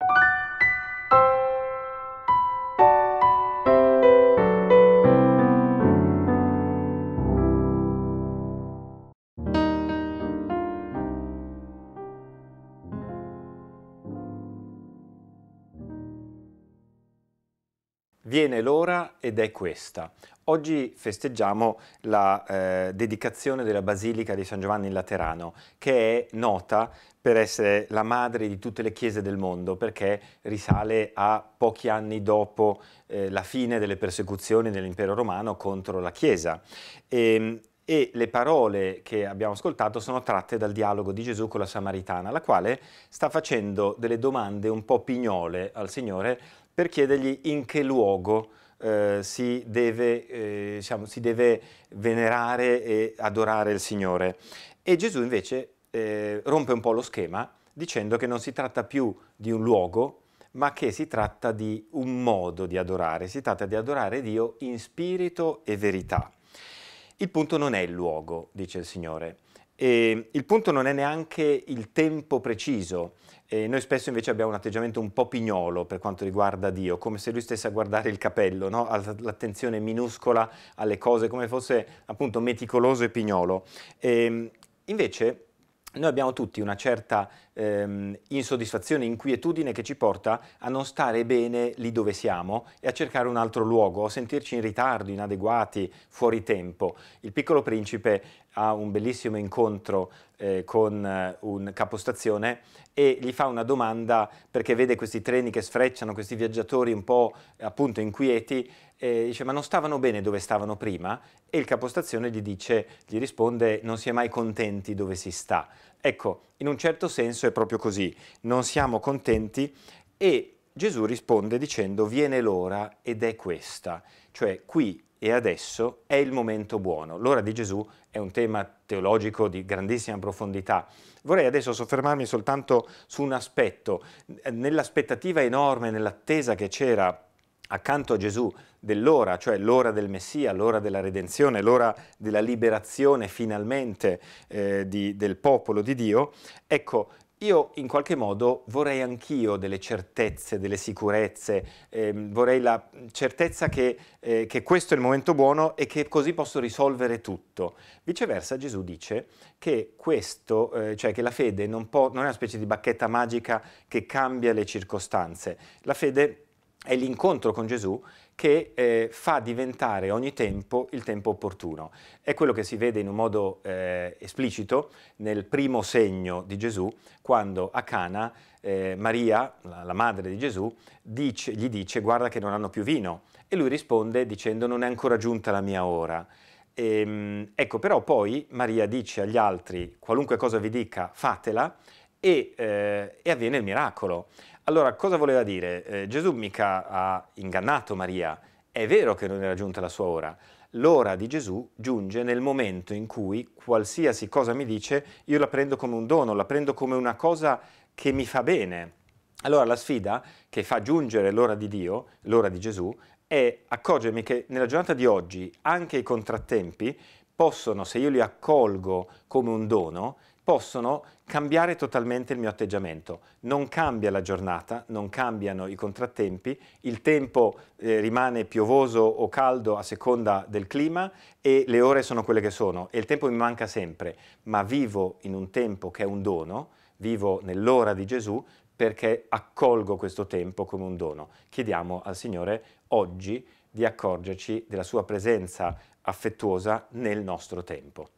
you Viene l'ora ed è questa. Oggi festeggiamo la eh, dedicazione della Basilica di San Giovanni in Laterano, che è nota per essere la madre di tutte le chiese del mondo, perché risale a pochi anni dopo eh, la fine delle persecuzioni dell'impero romano contro la Chiesa. E, ehm, e le parole che abbiamo ascoltato sono tratte dal dialogo di Gesù con la Samaritana, la quale sta facendo delle domande un po' pignole al Signore per chiedergli in che luogo eh, si, deve, eh, diciamo, si, deve, venerare e adorare il Signore. E Gesù invece eh, rompe un po' lo schema dicendo che non si tratta più di un luogo, ma che si tratta di un modo di adorare, si tratta di adorare Dio in spirito e verità. Il punto non è il luogo, dice il Signore, e il punto non è neanche il tempo preciso. E noi spesso invece abbiamo un atteggiamento un po' pignolo per quanto riguarda Dio, come se lui stesse a guardare il capello, no? l'attenzione minuscola alle cose, come fosse appunto meticoloso e pignolo. E ehm, invece noi abbiamo tutti una certa ehm, insoddisfazione, inquietudine che ci porta a non stare bene lì dove siamo e a cercare un altro luogo, a sentirci in ritardo, inadeguati, fuori tempo. Il piccolo principe ha un bellissimo incontro eh, con eh, un capostazione e gli fa una domanda perché vede questi treni che sfrecciano, questi viaggiatori un po' appunto inquieti eh, dice ma non stavano bene dove stavano prima e il capostazione gli dice, gli risponde non si è mai contenti dove si sta. Ecco, in un certo senso è proprio così, non siamo contenti e Gesù risponde dicendo viene l'ora ed è questa, cioè qui e adesso è il momento buono. L'ora di Gesù è un tema teologico di grandissima profondità. Vorrei adesso soffermarmi soltanto su un aspetto. Nell'aspettativa enorme, nell'attesa che c'era accanto a Gesù dell'ora, cioè l'ora del Messia, l'ora della redenzione, l'ora della liberazione finalmente eh, di, del popolo di Dio, ecco, io in qualche modo vorrei anch'io delle certezze, delle sicurezze, ehm, vorrei la certezza che, eh, che, questo è il momento buono e che così posso risolvere tutto. Viceversa Gesù dice che, questo, eh, cioè che la fede non, può, non è una specie di bacchetta magica che cambia le circostanze. La fede è l'incontro con Gesù che eh, fa diventare ogni tempo il tempo opportuno. È quello che si vede in un modo eh, esplicito nel primo segno di Gesù, quando a Cana eh, Maria, la, la, madre di Gesù, dice, gli dice guarda che non hanno più vino e lui risponde dicendo non è ancora giunta la mia ora. E, ehm, ecco, però poi Maria dice agli altri qualunque cosa vi dica fatela e, eh, e avviene il miracolo. Allora, cosa voleva dire? Eh, Gesù mica ha ingannato Maria. È vero che non era giunta la sua ora. L'ora di Gesù giunge nel momento in cui qualsiasi cosa mi dice io la prendo come un dono, la prendo come una cosa che mi fa bene. Allora la sfida che fa giungere l'ora di Dio, l'ora di Gesù, è accorgermi che nella giornata di oggi anche i contrattempi possono, se io li accolgo come un dono, possono cambiare totalmente il mio atteggiamento. Non cambia la giornata, non cambiano i contrattempi, il tempo eh, rimane piovoso o caldo a seconda del clima e le ore sono quelle che sono e il tempo mi manca sempre, ma vivo in un tempo che è un dono, vivo nell'ora di Gesù perché accolgo questo tempo come un dono. Chiediamo al Signore oggi di accorgerci della sua presenza affettuosa nel nostro tempo.